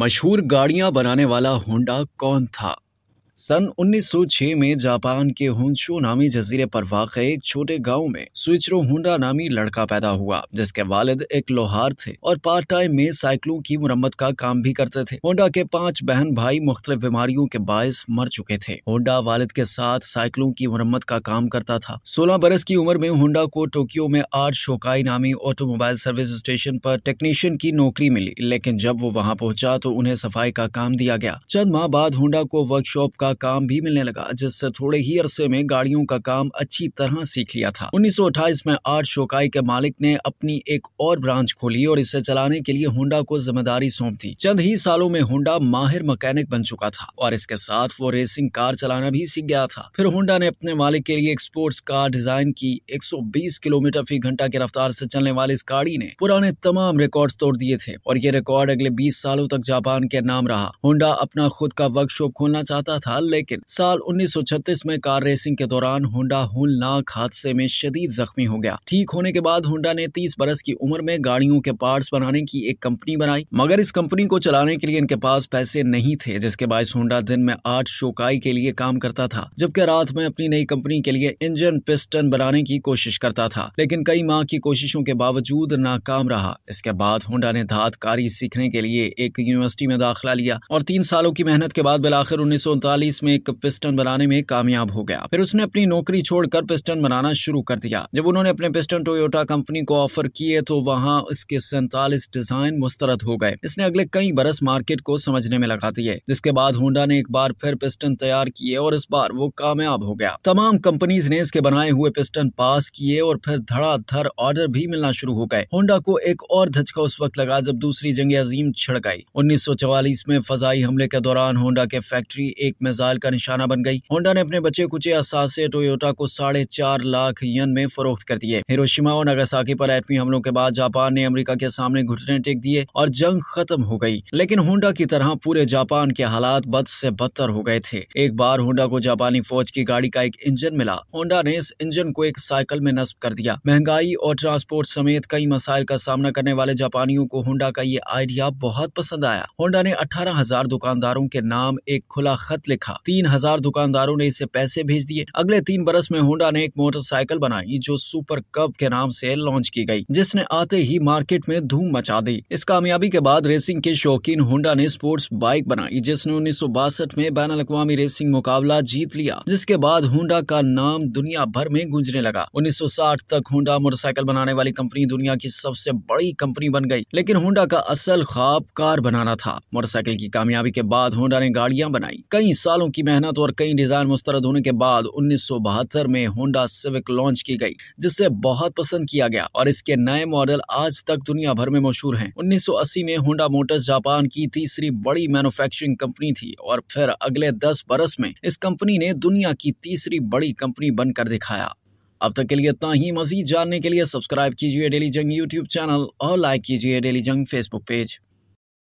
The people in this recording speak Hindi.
मशहूर गाड़ियां बनाने वाला होंडा कौन था सन 1906 में जापान के होंशो नामी जजीरे पर वाक़ एक छोटे गांव में स्विचरो हुडा नामी लड़का पैदा हुआ जिसके वालिद एक लोहार थे और पार्ट टाइम में साइकिलों की मुरम्मत का काम भी करते थे होंडा के पांच बहन भाई मुख्तलिफ बीमारियों के बायस मर चुके थे होंडा वालिद के साथ साइकिलों की मुरम्मत का काम करता था सोलह बरस की उम्र में होंडा को टोक्यो में आठ शोकाई नामी ऑटोमोबाइल सर्विस स्टेशन पर टेक्नीशियन की नौकरी मिली लेकिन जब वो वहाँ पहुँचा तो उन्हें सफाई का काम दिया गया चंद माह बाद होंडा को वर्कशॉप का का काम भी मिलने लगा जिससे थोड़े ही अरसे में गाड़ियों का काम अच्छी तरह सीख लिया था उन्नीस में आठ शोकाई के मालिक ने अपनी एक और ब्रांच खोली और इसे चलाने के लिए होंडा को जिम्मेदारी सौंप दी चंद ही सालों में होंडा माहिर मकैनिक बन चुका था और इसके साथ वो रेसिंग कार चलाना भी सीख गया था फिर होंडा ने अपने मालिक के लिए एक स्पोर्ट्स कार डिजाइन की 120 किलोमीटर फी घंटा की रफ्तार से चलने वाली इस गाड़ी ने पुराने तमाम रिकॉर्ड तोड़ दिए थे और ये रिकॉर्ड अगले बीस सालों तक जापान के नाम रहा होंडा अपना खुद का वर्कशॉप खोलना चाहता था लेकिन साल 1936 में कार रेसिंग के दौरान होंडा नाक हादसे में शदीद जख्मी हो गया ठीक होने के बाद होंडा ने 30 बरस की उम्र में गाड़ियों के पार्ट्स बनाने की एक कंपनी बनाई मगर इस कंपनी को चलाने के लिए इनके पास पैसे नहीं थे जिसके बायस होंडा दिन में आठ शोकाई के लिए काम करता था जबकि रात में अपनी नई कंपनी के लिए इंजन पिस्टन बनाने की कोशिश करता था लेकिन कई माह की कोशिशों के बावजूद नाकाम रहा इसके बाद होंडा ने धात कारी सीखने के लिए एक यूनिवर्सिटी में दाखिला लिया और तीन सालों की मेहनत के बाद बिलाखिर उन्नीस 1923 में एक पिस्टन बनाने में कामयाब हो गया फिर उसने अपनी नौकरी छोड़कर पिस्टन बनाना शुरू कर दिया जब उन्होंने अपने पिस्टन टोयोटा कंपनी को ऑफर किए तो वहाँ इसके सैतालीस डिजाइन मुस्तरद हो गए इसने अगले कई बरस मार्केट को समझने में लगा दिए जिसके बाद होंडा ने एक बार फिर पिस्टन तैयार किए और इस बार वो कामयाब हो गया तमाम कंपनीज ने इसके बनाए हुए पिस्टन पास किए और फिर धड़ाधड़ ऑर्डर भी मिलना शुरू हो गए होंडा को एक और धचका उस वक्त लगा जब दूसरी जंग अजीम छिड़ गई उन्नीस में फजाई हमले के दौरान होंडा के फैक्ट्री एक में मिसाइल का निशाना बन गई होंडा ने अपने बचे कुचे असासे टोयोटा को साढ़े चार लाख यन में फरोख्त कर दिए हिरोशिमा और नागासाकी पर एटमी हमलों के बाद जापान ने अमरीका के सामने घुटने टेक दिए और जंग खत्म हो गई लेकिन होंडा की तरह पूरे जापान के हालात बद से बदतर हो गए थे एक बार होंडा को जापानी फौज की गाड़ी का एक इंजन मिला होंडा ने इस इंजन को एक साइकिल में नस्ब कर दिया महंगाई और ट्रांसपोर्ट समेत कई मसाइल का सामना करने वाले जापानियों को होंडा का ये आइडिया बहुत पसंद आया होंडा ने अठारह हजार दुकानदारों के नाम एक खुला खत लिखा देखा तीन हजार दुकानदारों ने इसे पैसे भेज दिए अगले तीन बरस में होंडा ने एक मोटरसाइकिल बनाई जो सुपर कप के नाम से लॉन्च की गई जिसने आते ही मार्केट में धूम मचा दी इस कामयाबी के बाद रेसिंग के शौकीन होंडा ने स्पोर्ट्स बाइक बनाई जिसने उन्नीस में बैन अवी रेसिंग मुकाबला जीत लिया जिसके बाद होंडा का नाम दुनिया भर में गूंजने लगा साठ तक होंडा मोटरसाइकिल बनाने वाली कंपनी दुनिया की सबसे बड़ी कंपनी बन गई लेकिन होंडा का असल ख्वाब कार बनाना था मोटरसाइकिल की कामयाबी के बाद होंडा ने गाड़ियां बनाई कई साल सालों की मेहनत और कई डिज़ाइन मुस्तरद होने के बाद उन्नीस में होंडा सिविक लॉन्च की गई जिसे बहुत पसंद किया गया और इसके नए मॉडल आज तक दुनिया भर में मशहूर हैं 1980 में होंडा मोटर्स जापान की तीसरी बड़ी मैन्युफैक्चरिंग कंपनी थी और फिर अगले 10 बरस में इस कंपनी ने दुनिया की तीसरी बड़ी कंपनी बनकर दिखाया अब तक के लिए इतना ही मजीद जानने के लिए सब्सक्राइब कीजिए डेली जंग यूट्यूब चैनल और लाइक कीजिए डेली जंग फेसबुक पेज